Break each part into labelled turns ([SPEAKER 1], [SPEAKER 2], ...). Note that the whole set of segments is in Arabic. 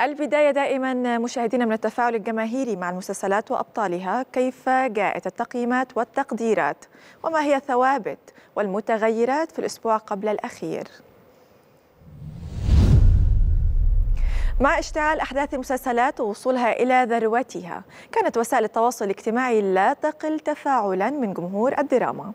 [SPEAKER 1] البداية دائما مشاهدينا من التفاعل الجماهيري مع المسلسلات وأبطالها كيف جاءت التقييمات والتقديرات وما هي الثوابت والمتغيرات في الأسبوع قبل الأخير مع اشتعال أحداث المسلسلات ووصولها إلى ذروتها كانت وسائل التواصل الاجتماعي لا تقل تفاعلا من جمهور الدراما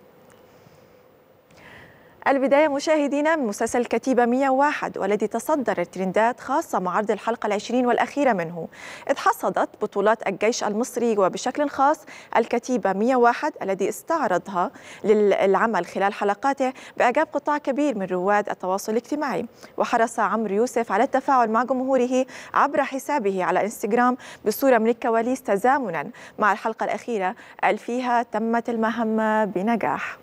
[SPEAKER 1] البداية مشاهدينا من مسلسل كتيبة 101 والذي تصدر الترندات خاصة مع عرض الحلقة العشرين والأخيرة منه إذ حصدت بطولات الجيش المصري وبشكل خاص الكتيبة 101 الذي استعرضها للعمل خلال حلقاته بإعجاب قطاع كبير من رواد التواصل الاجتماعي وحرص عمرو يوسف على التفاعل مع جمهوره عبر حسابه على انستغرام بصورة من الكواليس تزامنا مع الحلقة الأخيرة فيها تمت المهمة بنجاح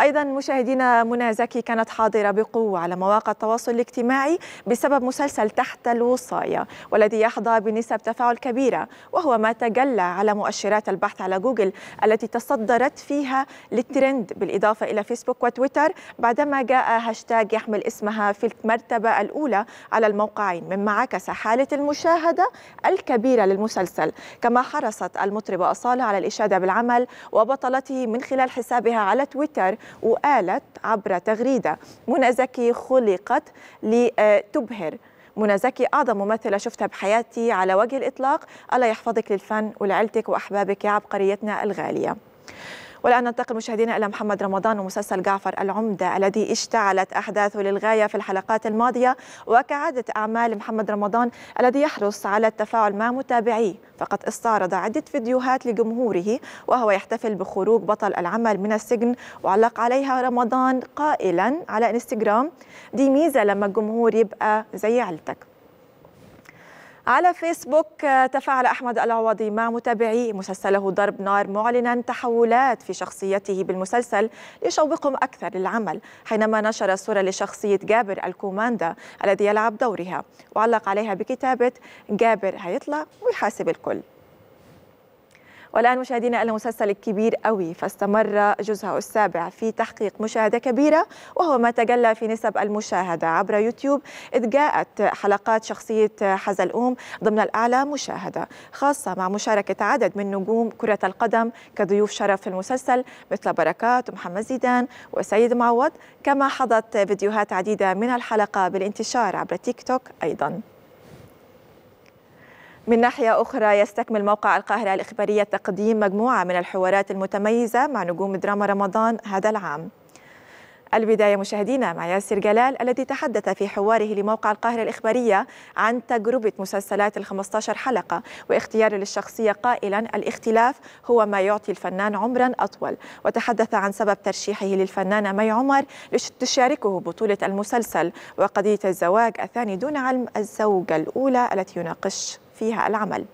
[SPEAKER 1] أيضا مشاهدينا منى زكي كانت حاضرة بقوة على مواقع التواصل الاجتماعي بسبب مسلسل تحت الوصاية والذي يحظى بنسب تفاعل كبيرة وهو ما تجلى على مؤشرات البحث على جوجل التي تصدرت فيها للترند بالإضافة إلى فيسبوك وتويتر بعدما جاء هاشتاج يحمل اسمها في المرتبة الأولى على الموقعين مما عكس حالة المشاهدة الكبيرة للمسلسل كما حرصت المطربة أصالة على الإشادة بالعمل وبطلته من خلال حسابها على تويتر وقالت عبر تغريدة منى زكي خلقت لتبهر منى زكي اعظم ممثله شفتها بحياتي على وجه الاطلاق الله يحفظك للفن ولعيلتك واحبابك يا عبقريتنا الغاليه والآن ننتقل مشاهدينا إلى محمد رمضان ومسلسل جعفر العمدة الذي اشتعلت أحداثه للغاية في الحلقات الماضية وكعادة أعمال محمد رمضان الذي يحرص على التفاعل مع متابعيه فقد استعرض عدة فيديوهات لجمهوره وهو يحتفل بخروج بطل العمل من السجن وعلق عليها رمضان قائلا على انستغرام دي ميزة لما الجمهور يبقى زي عيلتك على فيسبوك آه، تفاعل أحمد العوضي مع متابعي مسلسله ضرب نار معلنا تحولات في شخصيته بالمسلسل ليشوقهم أكثر للعمل حينما نشر صورة لشخصية جابر الكوماندا الذي يلعب دورها وعلق عليها بكتابة جابر هيطلع ويحاسب الكل والآن مشاهدينا المسلسل الكبير قوي فاستمر جزءه السابع في تحقيق مشاهدة كبيرة وهو ما تجلى في نسب المشاهدة عبر يوتيوب إذ جاءت حلقات شخصية حزلقوم ضمن الأعلى مشاهدة خاصة مع مشاركة عدد من نجوم كرة القدم كضيوف شرف في المسلسل مثل بركات ومحمد زيدان وسيد معوض كما حظت فيديوهات عديدة من الحلقة بالانتشار عبر تيك توك أيضاً من ناحية أخرى يستكمل موقع القاهرة الإخبارية تقديم مجموعة من الحوارات المتميزة مع نجوم دراما رمضان هذا العام البداية مشاهدينا مع ياسر جلال الذي تحدث في حواره لموقع القاهرة الإخبارية عن تجربة مسلسلات ال 15 حلقة واختياره للشخصية قائلا الاختلاف هو ما يعطي الفنان عمرا أطول وتحدث عن سبب ترشيحه للفنانة مي عمر لتشاركه بطولة المسلسل وقضية الزواج الثاني دون علم الزوجة الأولى التي يناقش فيها العمل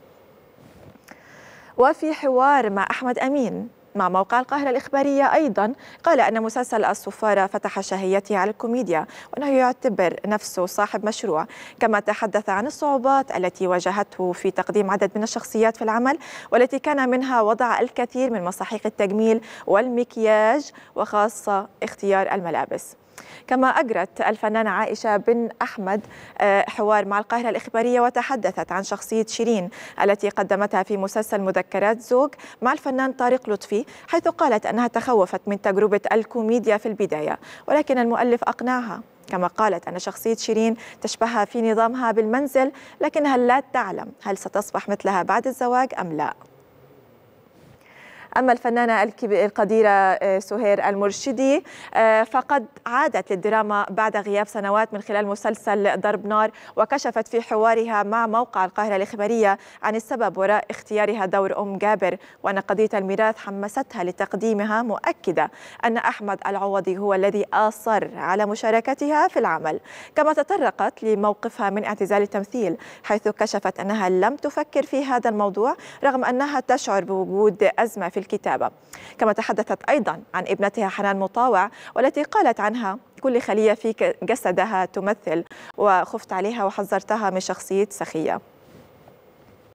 [SPEAKER 1] وفي حوار مع أحمد أمين مع موقع القاهرة الإخبارية أيضا قال أن مسلسل السفارة فتح شهيته على الكوميديا وأنه يعتبر نفسه صاحب مشروع كما تحدث عن الصعوبات التي واجهته في تقديم عدد من الشخصيات في العمل والتي كان منها وضع الكثير من مصاحيق التجميل والمكياج وخاصة اختيار الملابس كما أجرت الفنانة عائشة بن أحمد آه، حوار مع القاهرة الإخبارية وتحدثت عن شخصية شيرين التي قدمتها في مسلسل مذكرات زوج مع الفنان طارق لطفي حيث قالت أنها تخوفت من تجربة الكوميديا في البداية ولكن المؤلف أقنعها كما قالت أن شخصية شيرين تشبهها في نظامها بالمنزل لكنها لا تعلم هل ستصبح مثلها بعد الزواج أم لا أما الفنانة القديرة آه، سهير المرشدي آه، فقد عادت للدراما بعد غياب سنوات من خلال مسلسل ضرب نار وكشفت في حوارها مع موقع القاهرة الإخبارية عن السبب وراء اختيارها دور أم جابر وأن قضية الميراث حمستها لتقديمها مؤكدة أن أحمد العوضي هو الذي أصر على مشاركتها في العمل كما تطرقت لموقفها من اعتزال التمثيل حيث كشفت أنها لم تفكر في هذا الموضوع رغم أنها تشعر بوجود أزمة في الكتابة كما تحدثت أيضا عن ابنتها حنان مطاوع والتي قالت عنها كل خلية في جسدها تمثل وخفت عليها وحذرتها من شخصية سخية